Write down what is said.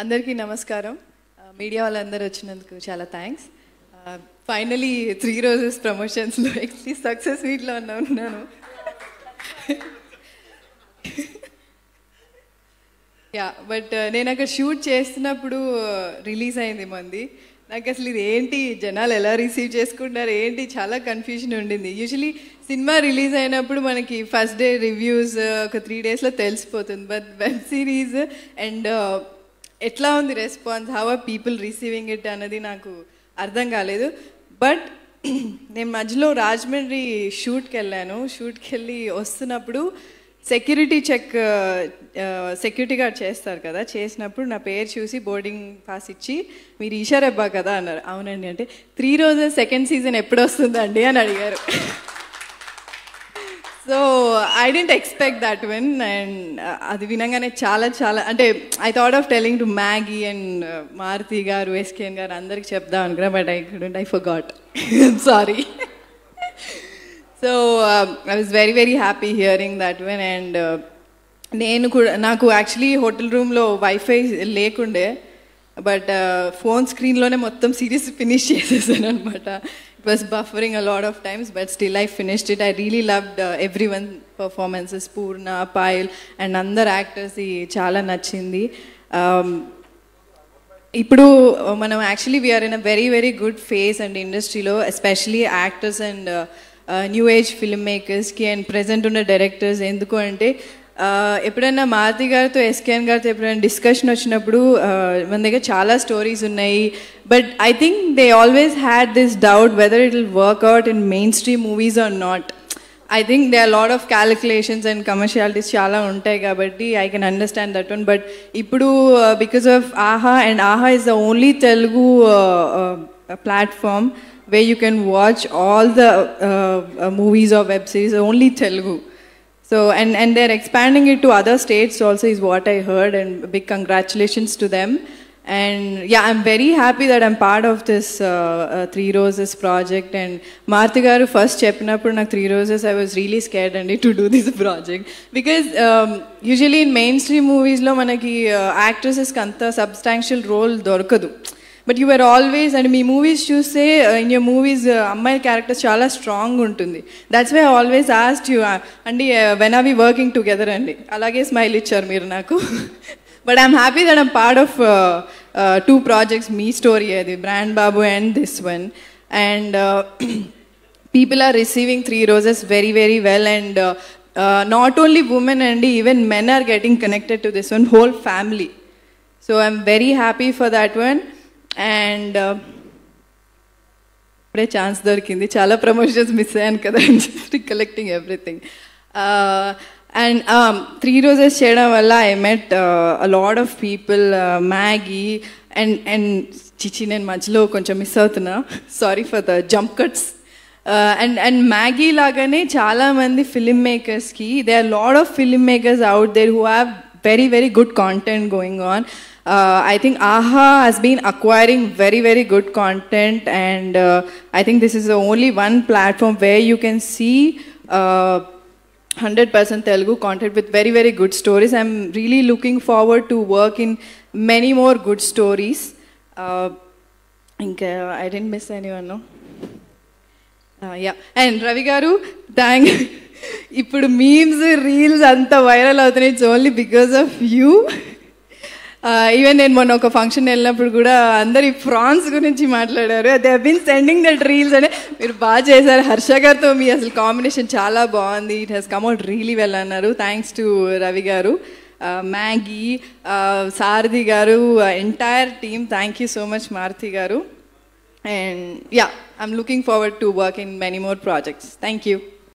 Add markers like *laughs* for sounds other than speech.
అందరికీ నమస్కారం మీడియా వాళ్ళందరూ వచ్చినందుకు చాలా థ్యాంక్స్ ఫైనలీ త్రీ రోజెస్ ప్రమోషన్స్లో ఎక్స్లీ సక్సెస్ మీట్లో అన్న ఉన్నాను యా బట్ నేను అక్కడ షూట్ చేస్తున్నప్పుడు రిలీజ్ అయింది మంది నాకు అసలు ఇది ఏంటి జనాలు ఎలా రిసీవ్ చేసుకుంటున్నారు ఏంటి చాలా కన్ఫ్యూజన్ ఉండింది యూజువలీ సినిమా రిలీజ్ అయినప్పుడు మనకి ఫస్ట్ డే రివ్యూస్ ఒక త్రీ డేస్లో తెలిసిపోతుంది బట్ వెబ్ సిరీస్ అండ్ ఎట్లా ఉంది response how are people receiving it అన్నది నాకు అర్థం కాలేదు బట్ *clears throat* నేను మధ్యలో రాజమండ్రి షూట్కి వెళ్ళాను షూట్కి వెళ్ళి వస్తున్నప్పుడు సెక్యూరిటీ చెక్ సెక్యూరిటీ గార్డ్ చేస్తారు కదా చేసినప్పుడు నా పేరు చూసి బోర్డింగ్ పాస్ ఇచ్చి మీరు ఈషారబ్బా కదా అన్నారు అవునండి అంటే త్రీ రోజెస్ సెకండ్ సీజన్ ఎప్పుడు వస్తుందండి అని అడిగారు So I didn't expect that win, and adi vinangane chala chala. Ante I thought of telling to Maggie and uh, Marthi gar, USK and gar, andar chepda but I couldn't. I forgot. *laughs* Sorry. *laughs* so um, I was very very happy hearing that win, and nenu uh, naaku actually hotel room lo wifi lekunde, but uh, phone screen lo ne series finish yeses *laughs* anamata. It was buffering a lot of times, but still I finished it. I really loved uh, everyone's performances, Purna, Payal, and other actors. Chala nachindi. Um, ఇప్పుడు మనం actually we're in a very very good phase and ఇండస్ట్రీలో especially actors and new age film మేకర్స్కి and present ఉన్న directors ఎందుకు అంటే ఎప్పుడైనా మారుతి గారితో SKN గారితో ఎప్పుడైనా డిస్కషన్ వచ్చినప్పుడు మన దగ్గర చాలా స్టోరీస్ ఉన్నాయి but I think they always had this doubt whether it will work out in mainstream movies or not I think they are lot of calculations and commercialities చాలా ఉంటాయి కాబట్టి I can understand that one but ఇప్పుడు because of Aha and Aha is the only Telugu platform where you can watch all the movies of web series only Telugu So, and, and they're expanding it to other states also is what I heard and big congratulations to them. And yeah, I'm very happy that I'm part of this uh, uh, Three Roses project. And Martha garu first cheppinappudu నాకు Three Roses, I was really scared and to do this *laughs* project. Because um, usually in mainstream movies lo manaki uh, actresses kanta substantial role dorkadu. But you were always, and in your movies, you say, uh, in your movies, uh, character is very strong. That's why I always asked you, uh, andi, uh, are we working together? Andi? Alage smile smile naku. *laughs* but I'm happy that I'm part of uh, uh, two projects, me story, the Brand Babu and this one. And *clears throat* people are receiving Three Roses very, very well. And not only women, andi, even men are getting connected to this one, whole family. So I'm very happy for that one. And ఇప్పుడే chance దొరికింది చాలా promotions miss అయ్యాను కదా just recollecting everything and three roses చేయడం వల్ల I met lot of people Maggie and and చిచి నేను మధ్యలో కొంచెం మిస్ అవుతున్నా sorry for the jump cuts and and Maggie లాగానే చాలామంది ఫిలిం మేకర్స్కి they are lot of film makers out there who have very very good content going on uh, I think AHA has been acquiring very, very good content and uh, I think this is the only one platform where you can see 100% uh, Telugu content with very, very good stories. I'm really looking forward to work in many more good stories. Uh, I didn't miss anyone, no? Uh, and Ravi Ravi గారు If ఇప్పుడు memes reels అంతా viral viral, it's only because of you. Even నేను మొన్న ఒక function వెళ్ళినప్పుడు కూడా అందరు France గురించి మాట్లాడారు they been sending that reels అనే మీరు బాగా చేశారు హర్ష గారితో మీ అసలు కాంబినేషన్ చాలా బాగుంది it has come out really well అన్నారు థ్యాంక్స్ టు రవి గారు మ్యాగీ సారథి గారు entire team thank you so much Maruti గారు and yeah I'm looking forward to work in many more projects thank you